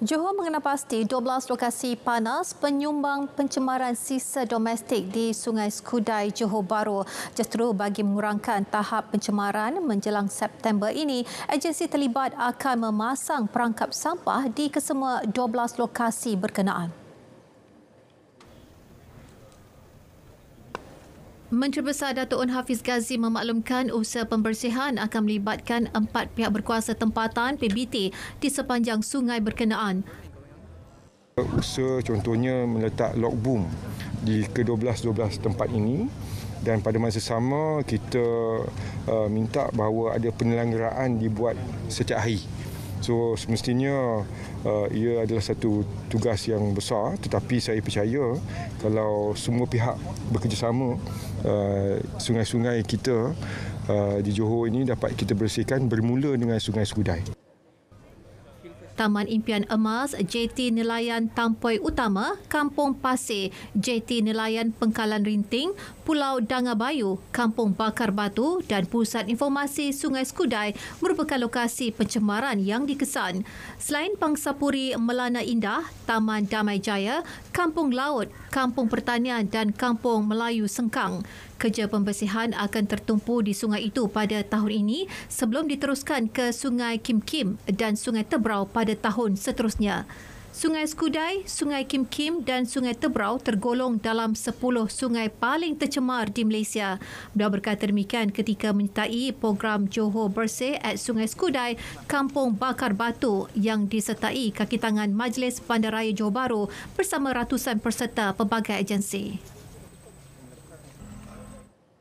Johor mengenal pasti 12 lokasi panas penyumbang pencemaran sisa domestik di Sungai Skudai Johor Baru. Justru bagi mengurangkan tahap pencemaran menjelang September ini, agensi terlibat akan memasang perangkap sampah di kesemua 12 lokasi berkenaan. Menteri Besar Datuk Un Hafiz Ghazi memaklumkan usaha pembersihan akan melibatkan empat pihak berkuasa tempatan PBT di sepanjang sungai berkenaan. Usaha contohnya meletak log boom di ke-12-12 tempat ini dan pada masa sama kita uh, minta bahawa ada penyelenggaraan dibuat setiap hari. So semestinya uh, ia adalah satu tugas yang besar tetapi saya percaya kalau semua pihak bekerjasama uh, sungai-sungai kita uh, di Johor ini dapat kita bersihkan bermula dengan Sungai Sekudai. Taman Impian Emas JT Nelayan Tampoi Utama, Kampung Pasir, JT Nelayan Pengkalan Rinting, Pulau Dangabayu, Kampung Bakar Batu dan Pusat Informasi Sungai Skudai merupakan lokasi pencemaran yang dikesan. Selain Pangsapuri Melana Indah, Taman Damai Jaya, Kampung Laut, Kampung Pertanian dan Kampung Melayu Sengkang. Kerja pembersihan akan tertumpu di sungai itu pada tahun ini sebelum diteruskan ke Sungai Kim Kim dan Sungai Tebrau pada pada tahun seterusnya. Sungai Skudai, Sungai Kim Kim dan Sungai Tebrau tergolong dalam 10 sungai paling tercemar di Malaysia. Beliau berkata demikian ketika menyertai program Johor Bersih at Sungai Skudai, Kampung Bakar Batu yang disertai kaki tangan Majlis Bandaraya Johor Bahru bersama ratusan peserta pelbagai agensi.